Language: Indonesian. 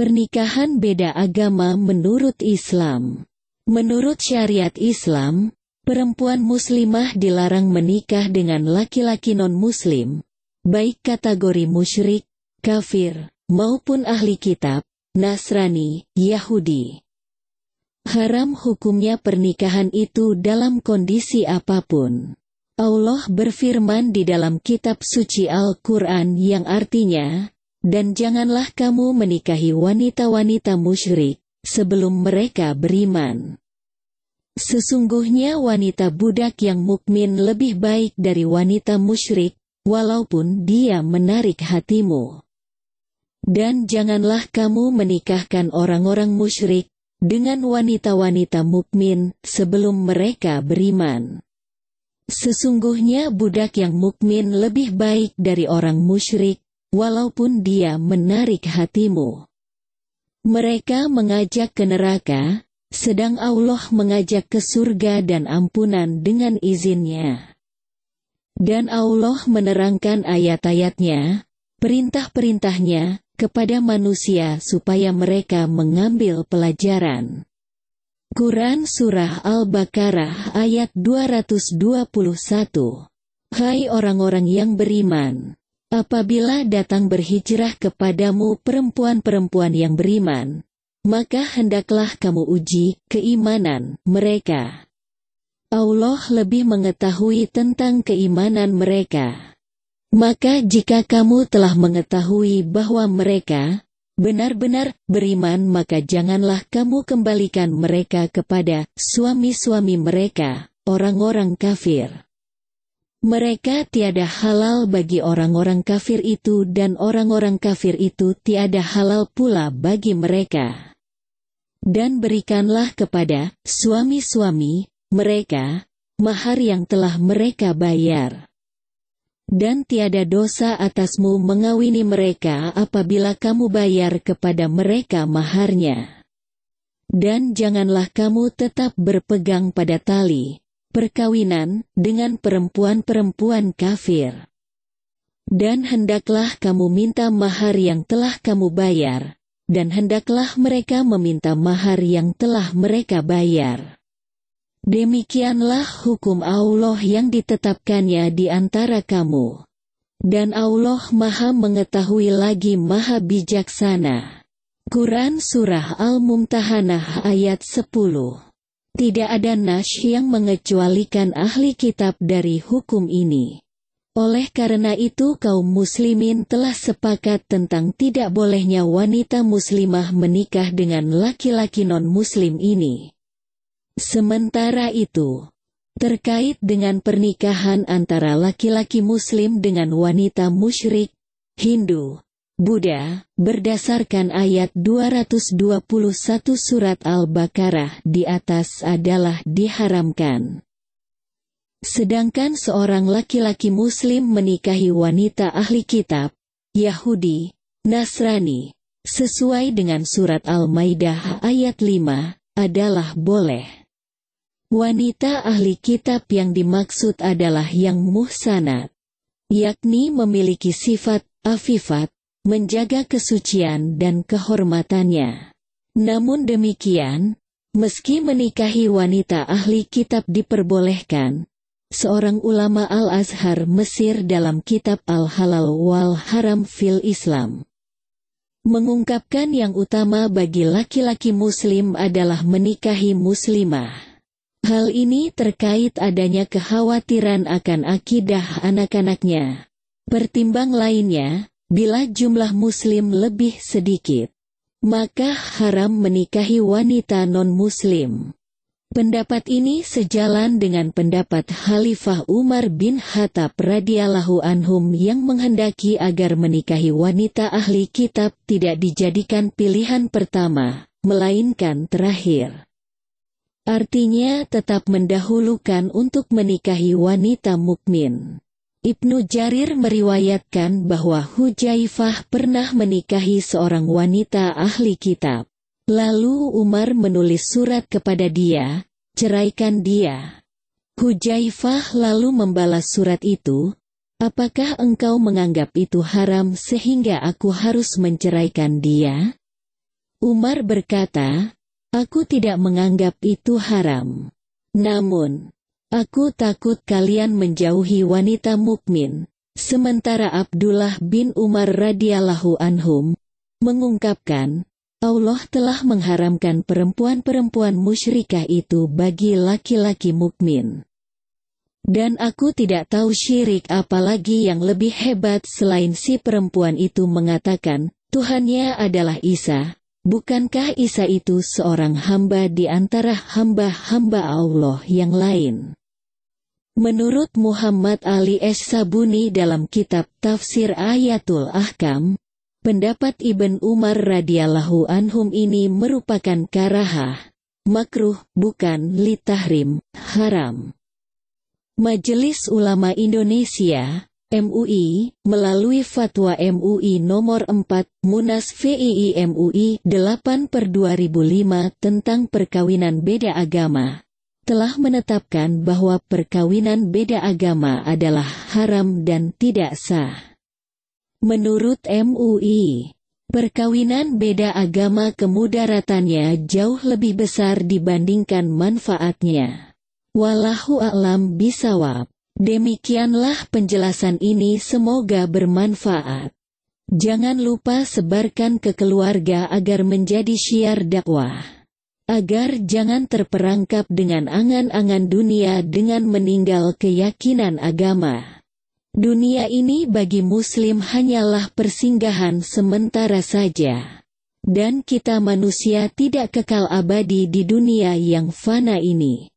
Pernikahan beda agama menurut Islam. Menurut syariat Islam, perempuan muslimah dilarang menikah dengan laki-laki non-muslim, baik kategori musyrik, kafir, maupun ahli kitab, Nasrani, Yahudi. Haram hukumnya pernikahan itu dalam kondisi apapun. Allah berfirman di dalam kitab suci Al-Quran yang artinya, dan janganlah kamu menikahi wanita-wanita musyrik sebelum mereka beriman. Sesungguhnya wanita budak yang mukmin lebih baik dari wanita musyrik, walaupun dia menarik hatimu. Dan janganlah kamu menikahkan orang-orang musyrik dengan wanita-wanita mukmin sebelum mereka beriman. Sesungguhnya budak yang mukmin lebih baik dari orang musyrik, walaupun dia menarik hatimu. Mereka mengajak ke neraka, sedang Allah mengajak ke surga dan ampunan dengan izinnya. Dan Allah menerangkan ayat-ayatnya, perintah-perintahnya, kepada manusia supaya mereka mengambil pelajaran. Quran Surah Al-Baqarah ayat 221 Hai orang-orang yang beriman! Apabila datang berhijrah kepadamu perempuan-perempuan yang beriman, maka hendaklah kamu uji keimanan mereka. Allah lebih mengetahui tentang keimanan mereka. Maka jika kamu telah mengetahui bahwa mereka benar-benar beriman maka janganlah kamu kembalikan mereka kepada suami-suami mereka, orang-orang kafir. Mereka tiada halal bagi orang-orang kafir itu dan orang-orang kafir itu tiada halal pula bagi mereka. Dan berikanlah kepada suami-suami mereka mahar yang telah mereka bayar. Dan tiada dosa atasmu mengawini mereka apabila kamu bayar kepada mereka maharnya. Dan janganlah kamu tetap berpegang pada tali, perkawinan dengan perempuan-perempuan kafir. Dan hendaklah kamu minta mahar yang telah kamu bayar, dan hendaklah mereka meminta mahar yang telah mereka bayar. Demikianlah hukum Allah yang ditetapkannya di antara kamu. Dan Allah maha mengetahui lagi maha bijaksana. Quran Surah Al-Mumtahanah ayat 10 tidak ada nash yang mengecualikan ahli kitab dari hukum ini. Oleh karena itu kaum muslimin telah sepakat tentang tidak bolehnya wanita muslimah menikah dengan laki-laki non-muslim ini. Sementara itu, terkait dengan pernikahan antara laki-laki muslim dengan wanita musyrik, Hindu, Buddha, berdasarkan ayat 221 surat Al-Baqarah di atas adalah diharamkan. Sedangkan seorang laki-laki muslim menikahi wanita ahli kitab, Yahudi, Nasrani, sesuai dengan surat Al-Maidah ayat 5, adalah boleh. Wanita ahli kitab yang dimaksud adalah yang muhsanat, yakni memiliki sifat afifat, menjaga kesucian dan kehormatannya. Namun demikian, meski menikahi wanita ahli kitab diperbolehkan, seorang ulama Al-Azhar Mesir dalam kitab Al-Halal wal Haram fil Islam mengungkapkan yang utama bagi laki-laki muslim adalah menikahi muslimah. Hal ini terkait adanya kekhawatiran akan akidah anak-anaknya. Pertimbang lainnya, Bila jumlah muslim lebih sedikit, maka haram menikahi wanita non-muslim. Pendapat ini sejalan dengan pendapat Khalifah Umar bin Khattab radhiyallahu anhum yang menghendaki agar menikahi wanita ahli kitab tidak dijadikan pilihan pertama, melainkan terakhir. Artinya tetap mendahulukan untuk menikahi wanita mukmin. Ibnu Jarir meriwayatkan bahwa Hujaifah pernah menikahi seorang wanita ahli kitab. Lalu Umar menulis surat kepada dia, ceraikan dia. Hujaifah lalu membalas surat itu, apakah engkau menganggap itu haram sehingga aku harus menceraikan dia? Umar berkata, aku tidak menganggap itu haram. Namun, Aku takut kalian menjauhi wanita mukmin. Sementara Abdullah bin Umar radhiyallahu anhum mengungkapkan, Allah telah mengharamkan perempuan-perempuan musyrikah itu bagi laki-laki mukmin. Dan aku tidak tahu syirik apalagi yang lebih hebat selain si perempuan itu mengatakan, Tuhannya adalah Isa. Bukankah Isa itu seorang hamba di antara hamba-hamba Allah yang lain? Menurut Muhammad Ali Es-Sabuni dalam kitab Tafsir Ayatul Ahkam, pendapat Ibn Umar radhiyallahu anhum ini merupakan karahah, makruh, bukan litahrim, haram. Majelis Ulama Indonesia, MUI, melalui Fatwa MUI nomor 4, Munas VII MUI 8 2005 tentang perkawinan beda agama, telah menetapkan bahwa perkawinan beda agama adalah haram dan tidak sah. Menurut MUI, perkawinan beda agama kemudaratannya jauh lebih besar dibandingkan manfaatnya. Wallahu a'lam bisawab. Demikianlah penjelasan ini semoga bermanfaat. Jangan lupa sebarkan ke keluarga agar menjadi syiar dakwah agar jangan terperangkap dengan angan-angan dunia dengan meninggal keyakinan agama. Dunia ini bagi muslim hanyalah persinggahan sementara saja. Dan kita manusia tidak kekal abadi di dunia yang fana ini.